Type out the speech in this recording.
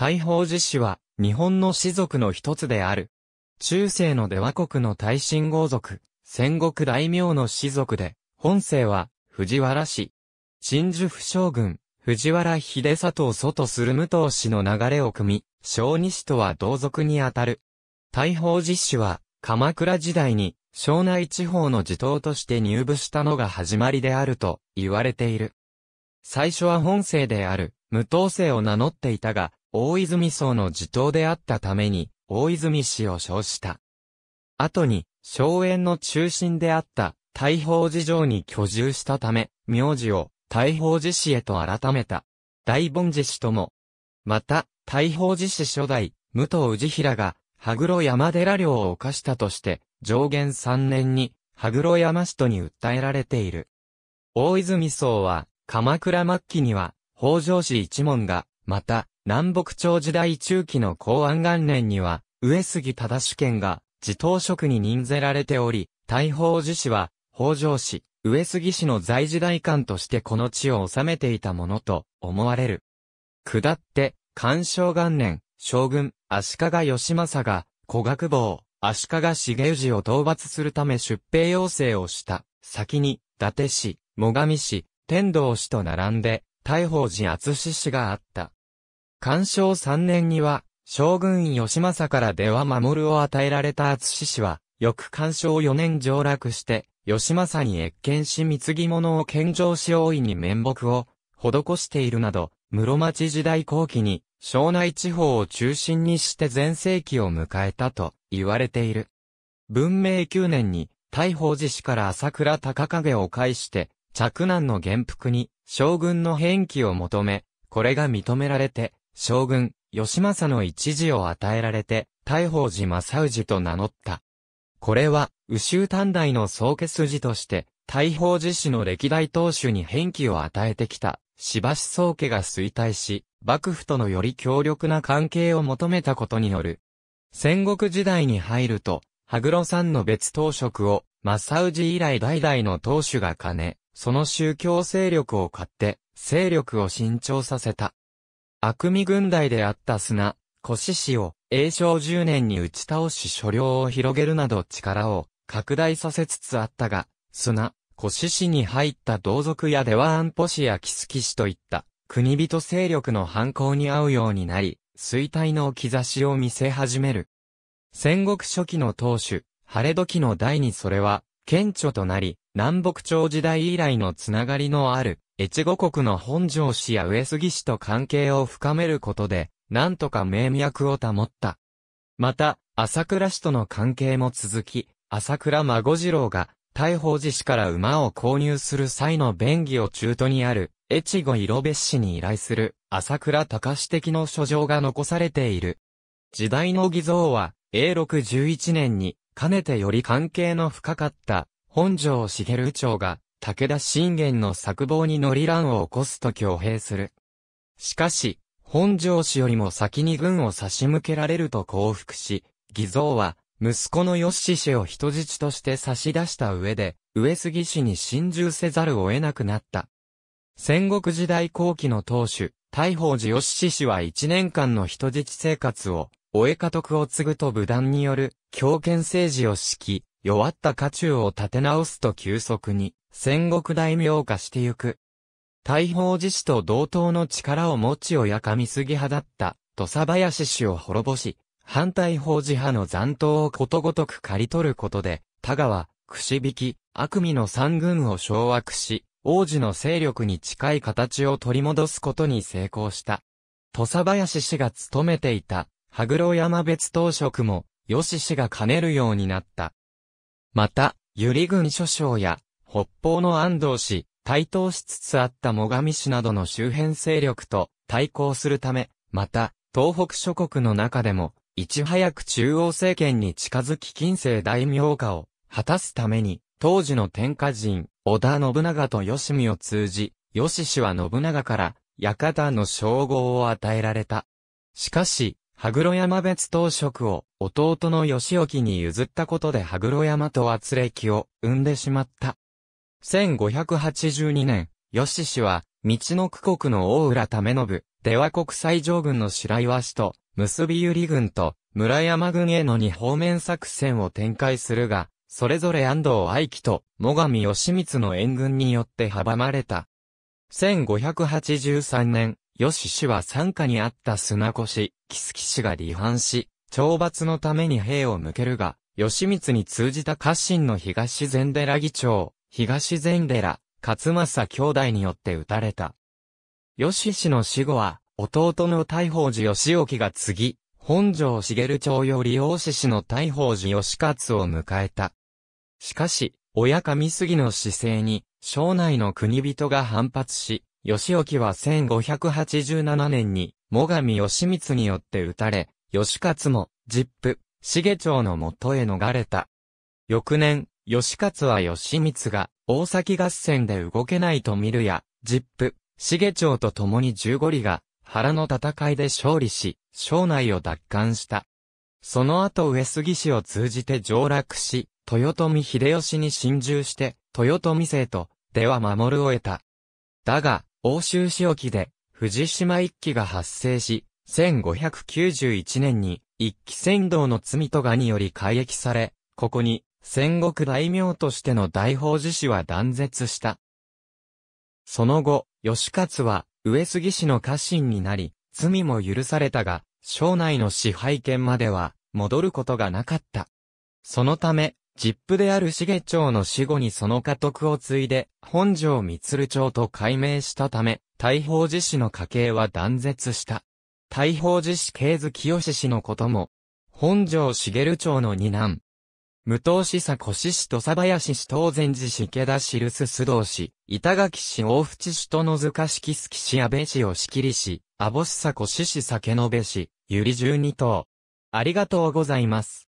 大宝寺氏は、日本の氏族の一つである。中世の出羽国の大清豪族、戦国大名の氏族で、本姓は、藤原氏。真珠府将軍、藤原秀里を外する武藤氏の流れを組み、小西とは同族にあたる。大宝寺氏は、鎌倉時代に、庄内地方の地頭として入部したのが始まりであると言われている。最初は本姓である、無党姓を名乗っていたが、大泉荘の地頭であったために、大泉氏を称した。後に、荘園の中心であった、大宝寺城に居住したため、名字を大宝寺氏へと改めた。大凡寺氏とも。また、大宝寺氏初代、武藤氏平が、羽黒山寺領を犯したとして、上限3年に、羽黒山氏とに訴えられている。大泉荘は、鎌倉末期には、北条氏一門が、また、南北朝時代中期の公安元年には、上杉忠主権が、自当職に任ぜられており、大宝寺氏は、北条氏、上杉氏の在時代官としてこの地を治めていたものと思われる。下って、干渉元年、将軍、足利義政が、古学坊、足利重氏を討伐するため出兵要請をした。先に、伊達氏、最上氏、天道氏と並んで、大宝寺厚氏氏があった。干渉3年には、将軍義政から出は守を与えられた厚氏は、翌干渉4年上落して、義政に越見し貢ぎ物を献上し大いに面目を、施しているなど、室町時代後期に、庄内地方を中心にして全盛期を迎えたと言われている。文明9年に、大宝寺氏から朝倉高影を介して、嫡男の元服に、将軍の返記を求め、これが認められて、将軍、吉政の一時を与えられて、大宝寺正氏と名乗った。これは、宇州短大の宗家筋として、大宝寺氏の歴代当主に変記を与えてきた、柴氏宗家が衰退し、幕府とのより強力な関係を求めたことによる。戦国時代に入ると、羽黒山の別当職を、正氏以来代々の当主が兼ね、その宗教勢力を買って、勢力を伸長させた。悪味軍隊であった砂、越氏を、永正十年に打ち倒し所領を広げるなど力を拡大させつつあったが、砂、越氏に入った同族やでは安保氏や木月氏といった国人勢力の反抗に遭うようになり、衰退の兆しを見せ始める。戦国初期の当主、晴れ時の代にそれは、顕著となり、南北朝時代以来のつながりのある、越後国の本庄氏や上杉氏と関係を深めることで、なんとか名脈を保った。また、朝倉氏との関係も続き、朝倉孫次郎が、大宝寺氏から馬を購入する際の便宜を中途にある、越後色別氏に依頼する、朝倉隆史的の書状が残されている。時代の偽造は、永禄11年に、かねてより関係の深かった、本庄茂長が、武田信玄の策謀に乗り乱を起こすと強兵する。しかし、本城氏よりも先に軍を差し向けられると降伏し、偽造は、息子の義氏を人質として差し出した上で、上杉氏に心中せざるを得なくなった。戦国時代後期の当主、大宝寺義氏は一年間の人質生活を、おえ家督を継ぐと武断による強権政治を敷き、弱った家中を立て直すと急速に戦国大名化してゆく。大宝寺氏と同等の力を持ち親上杉派だった土佐林氏を滅ぼし、反対法寺派の残党をことごとく刈り取ることで、田川、串引き、悪味の三軍を掌握し、王子の勢力に近い形を取り戻すことに成功した。土佐林氏が務めていた、羽黒山別当職も、吉氏が兼ねるようになった。また、由利軍諸将や、北方の安藤氏、台頭しつつあった最上氏などの周辺勢力と対抗するため、また、東北諸国の中でも、いち早く中央政権に近づき近世大名化を果たすために、当時の天下人、織田信長と吉見を通じ、吉氏は信長から、館の称号を与えられた。しかし、羽黒山別当職を弟の義興に譲ったことで羽黒山と圧力を生んでしまった。1582年、義氏は、道の区国の大浦為信、出羽国際上軍の白岩氏と、結びゆり軍と、村山軍への二方面作戦を展開するが、それぞれ安藤愛希と、最上義光の援軍によって阻まれた。1583年、義氏は参加にあった砂越、木月氏が離反し、懲罰のために兵を向けるが、義光に通じた家臣の東禅寺議長、東禅寺、勝正兄弟によって撃たれた。吉氏の死後は、弟の大宝寺義興が継ぎ、本庄茂町より大志氏の大宝寺義勝を迎えた。しかし、親上杉の姿勢に、省内の国人が反発し、吉興は1587年に最上義光によって撃たれ、義勝も、実父、重うのもとへ逃れた。翌年、義勝は義光が、大崎合戦で動けないと見るや、実父、重うと共に十五里が、原の戦いで勝利し、省内を奪還した。その後上杉氏を通じて上落し、豊臣秀吉に侵入して、豊臣姓と、では守るを得た。だが、欧州市沖で、藤島一揆が発生し、1591年に一揆船導の罪とがにより改役され、ここに戦国大名としての大法寺氏は断絶した。その後、義勝は上杉氏の家臣になり、罪も許されたが、省内の支配権までは戻ることがなかった。そのため、実父である重町の死後にその家督を継いで、本城光町と改名したため、大宝寺氏の家系は断絶した。大宝寺氏系図清氏のことも、本城茂町の二男。武藤氏佐古氏氏と佐林氏当然寺氏池田氏留守須藤氏、板垣氏大淵氏と野塚式月氏安倍氏を仕切りし、阿保氏佐古氏氏酒延氏、百合十二等。ありがとうございます。